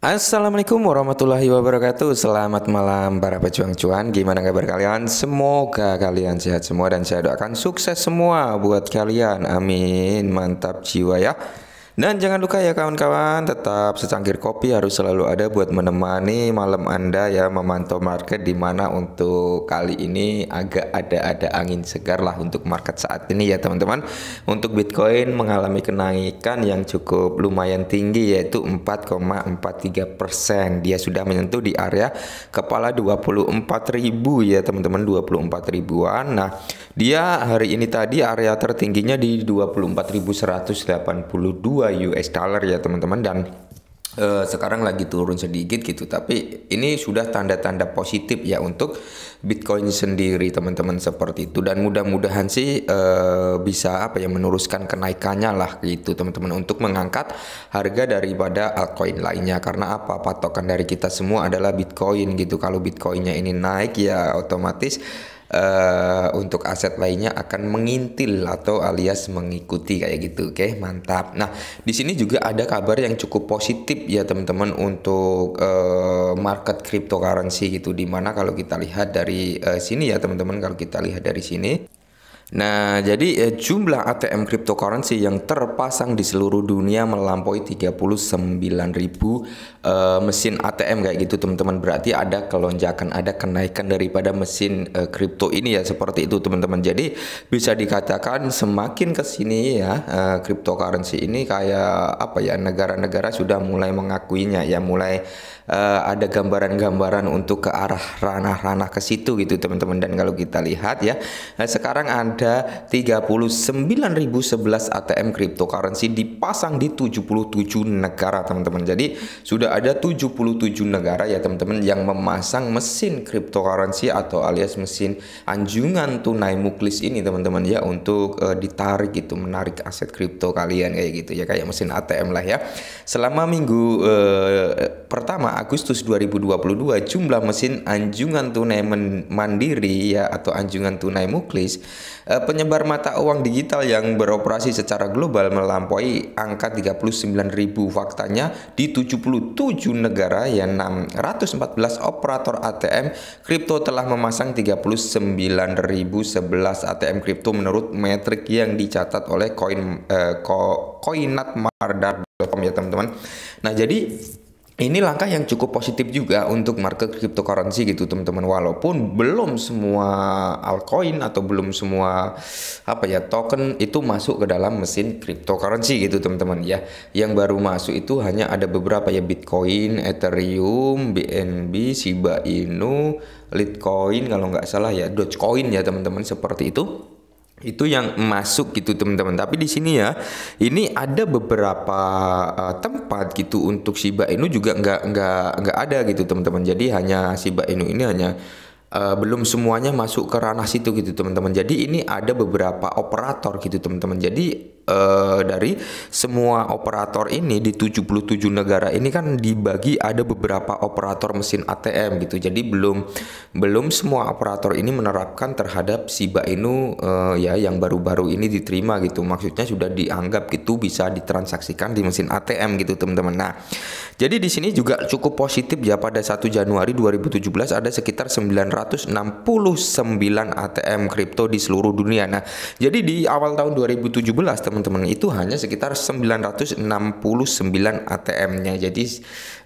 Assalamualaikum warahmatullahi wabarakatuh Selamat malam para pejuang cuan Gimana kabar kalian? Semoga kalian sehat semua Dan saya doakan sukses semua buat kalian Amin Mantap jiwa ya dan jangan lupa ya kawan-kawan, tetap secangkir kopi harus selalu ada buat menemani malam Anda ya memantau market di mana untuk kali ini agak ada-ada angin segar lah untuk market saat ini ya teman-teman. Untuk Bitcoin mengalami kenaikan yang cukup lumayan tinggi yaitu 4,43 persen. Dia sudah menyentuh di area kepala 24.000 ya teman-teman 24 ribuan. Nah dia hari ini tadi area tertingginya di 24.182 US dollar ya teman-teman dan Uh, sekarang lagi turun sedikit gitu tapi ini sudah tanda-tanda positif ya untuk Bitcoin sendiri teman-teman seperti itu dan mudah-mudahan sih uh, bisa apa ya meneruskan kenaikannya lah gitu teman-teman untuk mengangkat harga daripada altcoin lainnya karena apa patokan dari kita semua adalah Bitcoin gitu kalau Bitcoinnya ini naik ya otomatis uh, untuk aset lainnya akan mengintil atau alias mengikuti kayak gitu. Oke, okay? mantap. Nah, di sini juga ada kabar yang cukup positif ya teman-teman untuk uh, market cryptocurrency gitu dimana kalau kita lihat dari uh, sini ya teman-teman kalau kita lihat dari sini Nah, jadi eh, jumlah ATM cryptocurrency yang terpasang di seluruh dunia melampaui 39.000 eh, mesin ATM kayak gitu teman-teman. Berarti ada kelonjakan, ada kenaikan daripada mesin eh, ini ya seperti itu teman-teman. Jadi bisa dikatakan semakin ke sini ya eh, cryptocurrency ini kayak apa ya negara-negara sudah mulai mengakuinya ya mulai uh, ada gambaran-gambaran untuk ke arah ranah-ranah ke situ gitu teman-teman dan kalau kita lihat ya nah sekarang ada 39.011 ATM cryptocurrency dipasang di 77 negara teman-teman jadi sudah ada 77 negara ya teman-teman yang memasang mesin cryptocurrency atau alias mesin anjungan tunai muklis ini teman-teman ya untuk uh, ditarik gitu menarik aset kripto kalian kayak gitu ya kayak mesin ATM lah ya selama minggu uh, pertama Agustus 2022 jumlah mesin anjungan tunai mandiri ya atau anjungan tunai muklis eh, penyebar mata uang digital yang beroperasi secara global melampaui angka 39.000 faktanya di 77 negara ya 614 operator ATM kripto telah memasang 39.011 ATM kripto menurut metrik yang dicatat oleh koin eh, ko, ya teman-teman. Nah, jadi ini langkah yang cukup positif juga untuk market cryptocurrency gitu teman-teman walaupun belum semua altcoin atau belum semua apa ya token itu masuk ke dalam mesin cryptocurrency gitu teman-teman ya yang baru masuk itu hanya ada beberapa ya Bitcoin, Ethereum, BNB, Shiba Inu, Litecoin kalau nggak salah ya Dogecoin ya teman-teman seperti itu itu yang masuk gitu teman-teman. Tapi di sini ya, ini ada beberapa uh, tempat gitu untuk Shiba Inu juga nggak nggak nggak ada gitu teman-teman. Jadi hanya Shiba Inu ini hanya uh, belum semuanya masuk ke ranah situ gitu teman-teman. Jadi ini ada beberapa operator gitu teman-teman. Jadi uh, dari semua operator ini di 77 negara ini kan dibagi ada beberapa operator mesin ATM gitu. Jadi belum belum semua operator ini menerapkan terhadap Shiba Inu uh, eh, ya yang baru-baru ini diterima gitu. Maksudnya sudah dianggap gitu bisa ditransaksikan di mesin ATM gitu teman-teman. Nah, jadi di sini juga cukup positif ya pada 1 Januari 2017 ada sekitar 969 ATM kripto di seluruh dunia. Nah, jadi di awal tahun 2017 teman teman-teman itu hanya sekitar 969 ATM-nya. Jadi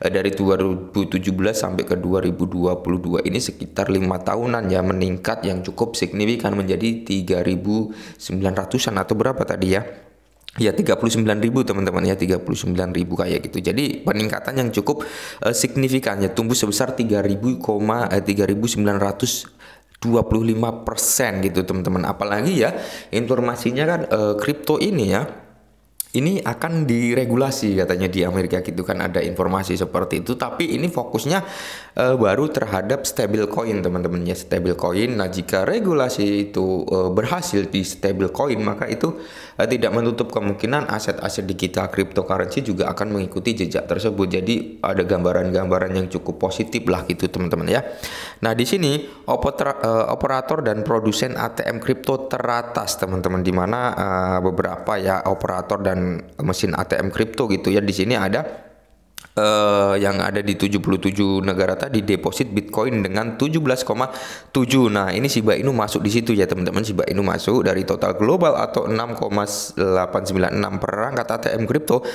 eh, dari 2017 sampai ke 2022 ini sekitar lima tahunan ya meningkat yang cukup signifikan menjadi 3.900-an atau berapa tadi ya? ya 39.000 teman-teman ya 39.000 kayak gitu. Jadi peningkatan yang cukup uh, signifikan ya tumbuh sebesar 3.000, eh, 25% gitu teman-teman apalagi ya informasinya kan eh, kripto e, ini ya ini akan diregulasi katanya di Amerika gitu kan ada informasi seperti itu tapi ini fokusnya e, baru terhadap stable coin teman-teman ya stable coin nah jika regulasi itu e, berhasil di stable coin maka itu e, tidak menutup kemungkinan aset-aset digital cryptocurrency juga akan mengikuti jejak tersebut jadi ada gambaran-gambaran yang cukup positif lah gitu teman-teman ya nah di sini operator, operator dan produsen ATM kripto teratas teman-teman di mana beberapa ya operator dan mesin ATM kripto gitu ya di sini ada Uh, yang ada di 77 negara tadi deposit Bitcoin dengan 17,7. Nah, ini Shiba Inu masuk di situ ya, teman-teman. Shiba Inu masuk dari total global atau 6,896 perangkat ATM kripto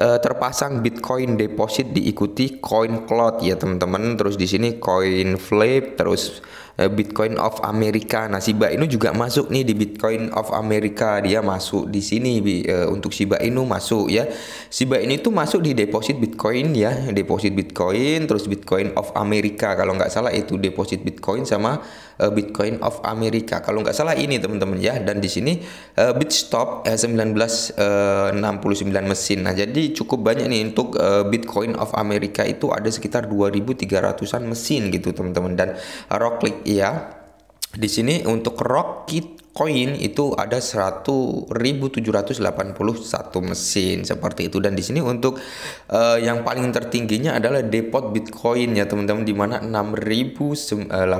eh, terpasang Bitcoin deposit diikuti Coin Cloud ya, teman-teman. Terus di sini Coin Flip terus Eh, Bitcoin of America. Nah, Shiba Inu juga masuk nih di Bitcoin of America. Dia masuk di sini eh, untuk Shiba Inu masuk ya. Shiba Inu itu masuk di deposit Bitcoin ya, deposit Bitcoin terus Bitcoin of America kalau nggak salah itu deposit Bitcoin sama eh, Bitcoin of America. Kalau nggak salah ini teman-teman ya dan di sini Bitstop 1969 mesin. Nah, jadi cukup banyak nih untuk Bitcoin of America itu ada sekitar 2300-an mesin gitu teman-teman dan uh, iya di sini untuk Rocket Coin itu ada 1.781 mesin seperti itu dan di sini untuk uh, yang paling tertingginya adalah depot Bitcoin ya teman-teman di mana 6.896 eh,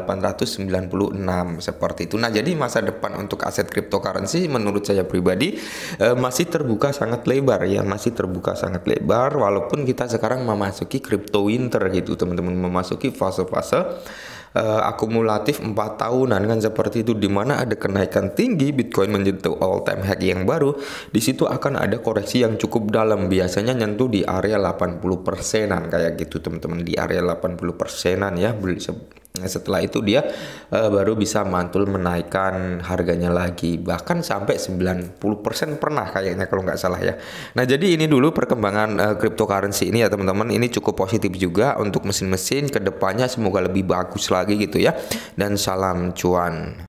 seperti itu. Nah, jadi masa depan untuk aset cryptocurrency menurut saya pribadi uh, masih terbuka sangat lebar ya, masih terbuka sangat lebar walaupun kita sekarang memasuki crypto winter gitu teman-teman, memasuki fase-fase uh, akumulatif 4 tahunan kan seperti itu di mana ada kenaikan tinggi Bitcoin menyentuh all time high yang baru di situ akan ada koreksi yang cukup dalam biasanya nyentuh di area 80 persenan kayak gitu teman-teman di area 80 persenan ya Nah, setelah itu dia uh, baru bisa mantul menaikkan harganya lagi bahkan sampai 90% pernah kayaknya kalau nggak salah ya. Nah, jadi ini dulu perkembangan uh, cryptocurrency ini ya teman-teman. Ini cukup positif juga untuk mesin-mesin kedepannya semoga lebih bagus lagi gitu ya. Dan salam cuan.